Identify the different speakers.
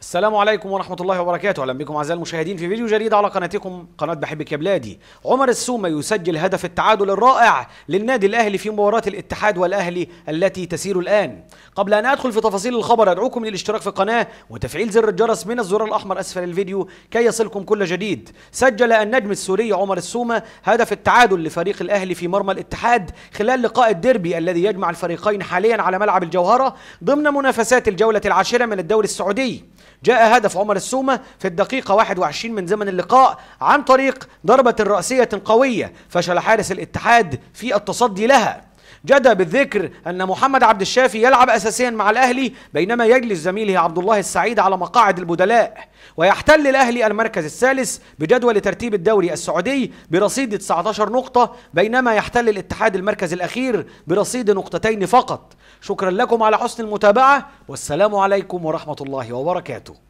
Speaker 1: السلام عليكم ورحمة الله وبركاته أهلا بكم أعزائي المشاهدين في فيديو جديد على قناتكم قناة بحبك يا بلادي عمر السومة يسجل هدف التعادل الرائع للنادي الأهلي في مباراة الاتحاد والأهلي التي تسير الآن قبل أن أدخل في تفاصيل الخبر أدعوكم للاشتراك في القناة وتفعيل زر الجرس من الزرار الأحمر أسفل الفيديو كي يصلكم كل جديد سجل النجم السوري عمر السومة هدف التعادل لفريق الأهلي في مرمى الاتحاد خلال لقاء الديربي الذي يجمع الفريقين حاليا على ملعب الجوهرة ضمن منافسات الجولة العاشرة من الدوري السعودي جاء هدف عمر السومة في الدقيقة 21 من زمن اللقاء عن طريق ضربة رأسية قوية فشل حارس الاتحاد في التصدي لها جدى بالذكر أن محمد عبد الشافي يلعب أساسيا مع الأهلي بينما يجلس زميله عبد الله السعيد على مقاعد البدلاء ويحتل الأهلي المركز الثالث بجدول ترتيب الدوري السعودي برصيد 19 نقطة بينما يحتل الاتحاد المركز الأخير برصيد نقطتين فقط شكرا لكم على حسن المتابعة والسلام عليكم ورحمة الله وبركاته